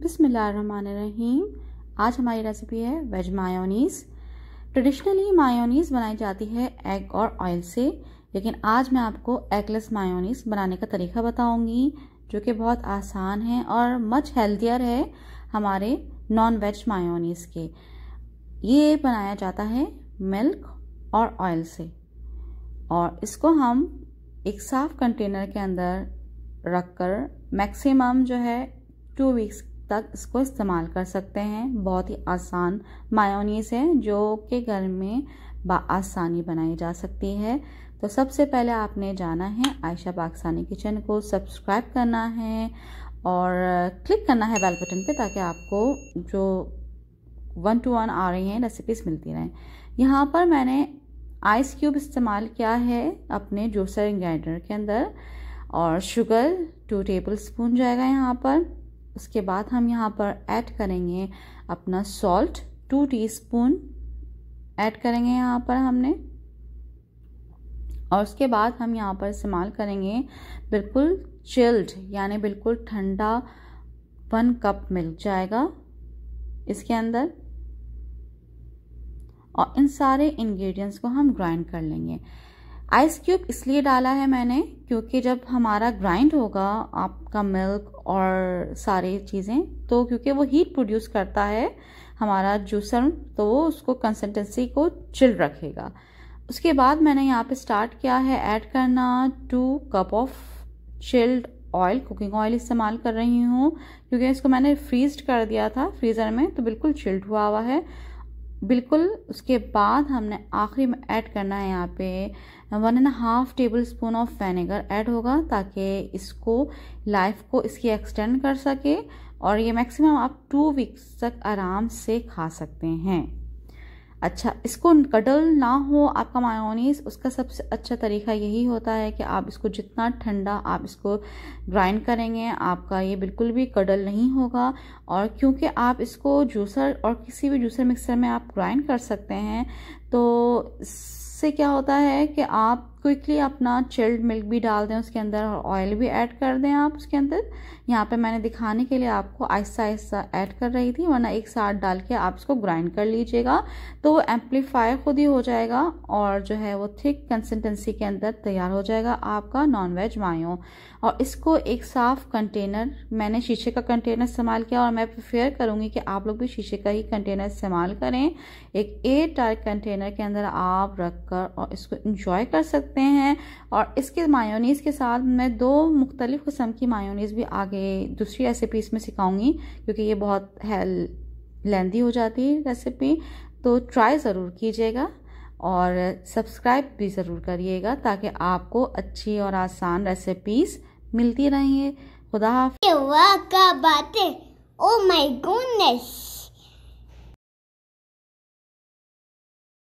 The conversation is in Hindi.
बिसमीम आज हमारी रेसिपी है वेज मायोनीस ट्रेडिशनली मायोनीस बनाई जाती है एग और ऑयल से लेकिन आज मैं आपको एगलेस मायोनीस बनाने का तरीका बताऊंगी जो कि बहुत आसान है और मच हेल्थियर है हमारे नॉन वेज मायोनीस के ये बनाया जाता है मिल्क और ऑयल से और इसको हम एक साफ कंटेनर के अंदर रख कर मैक्सिमम जो है टू वीक्स तक इसको इस्तेमाल कर सकते हैं बहुत ही आसान मायोनीस है जो कि घर में आसानी बनाई जा सकती है तो सबसे पहले आपने जाना है आयशा पाकिस्तानी किचन को सब्सक्राइब करना है और क्लिक करना है बेल बटन पे ताकि आपको जो वन टू वन आ रही हैं रेसिपीज़ मिलती रहें यहाँ पर मैंने आइस क्यूब इस्तेमाल किया है अपने जूसर ग्राइंडर के अंदर और शुगर टू टेबल स्पून जाएगा यहाँ पर उसके बाद हम यहाँ पर ऐड करेंगे अपना सॉल्ट टू टीस्पून ऐड करेंगे यहाँ पर हमने और उसके बाद हम यहाँ पर इस्तेमाल करेंगे बिल्कुल चिल्ड यानी बिल्कुल ठंडा वन कप मिल जाएगा इसके अंदर और इन सारे इंग्रेडिएंट्स को हम ग्राइंड कर लेंगे आइस क्यूब इसलिए डाला है मैंने क्योंकि जब हमारा ग्राइंड होगा आपका मिल्क और सारी चीज़ें तो क्योंकि वो हीट प्रोड्यूस करता है हमारा जूसर तो वो उसको कंसिस्टेंसी को चिल रखेगा उसके बाद मैंने यहाँ पे स्टार्ट किया है ऐड करना two cup of chilled oil cooking oil इस्तेमाल कर रही हूँ क्योंकि इसको मैंने फ्रीज कर दिया था फ्रीज़र में तो बिल्कुल चिल्ड हुआ हुआ है बिल्कुल उसके बाद हमने आखिरी में ऐड करना है यहाँ पे one and half tablespoon of vinegar add होगा ताकि इसको लाइफ को इसकी एक्सटेंड कर सके और ये मैक्सिमम आप टू वीक्स तक आराम से खा सकते हैं अच्छा इसको कडल ना हो आपका मायोनीस उसका सबसे अच्छा तरीका यही होता है कि आप इसको जितना ठंडा आप इसको ग्राइंड करेंगे आपका ये बिल्कुल भी कडल नहीं होगा और क्योंकि आप इसको जूसर और किसी भी जूसर मिक्सर में आप ग्राइंड कर सकते हैं तो इससे क्या होता है कि आप क्विकली अपना चिल्ड मिल्क भी डाल दें उसके अंदर और ऑयल भी ऐड कर दें आप उसके अंदर यहाँ पे मैंने दिखाने के लिए आपको आहिस्ता आहिस्ता ऐड कर रही थी वरना एक साथ डाल के आप इसको ग्राइंड कर लीजिएगा तो वो एम्पलीफाई खुद ही हो जाएगा और जो है वो थिक कंसिस्टेंसी के अंदर तैयार हो जाएगा आपका नॉन वेज मायो और इसको एक साफ कंटेनर मैंने शीशे का कंटेनर इस्तेमाल किया और मैं प्रिफेयर करूँगी कि आप लोग भी शीशे का ही कंटेनर इस्तेमाल करें एक एयर टाइट कंटेनर के अंदर आप रख कर और इसको इंजॉय कर सकते सकते हैं और इसके मायोनीस के साथ मैं दो मुख्तलिफ़ किस्म की मायोनीस भी आगे दूसरी रेसिपीज़ में सिखाऊंगी क्योंकि ये बहुत लेंदी हो जाती है रेसिपी तो ट्राई ज़रूर कीजिएगा और सब्सक्राइब भी ज़रूर करिएगा ताकि आपको अच्छी और आसान रेसिपीज़ मिलती रहेंगे खुदा वाह क्या बात है ओ माय गुडनेस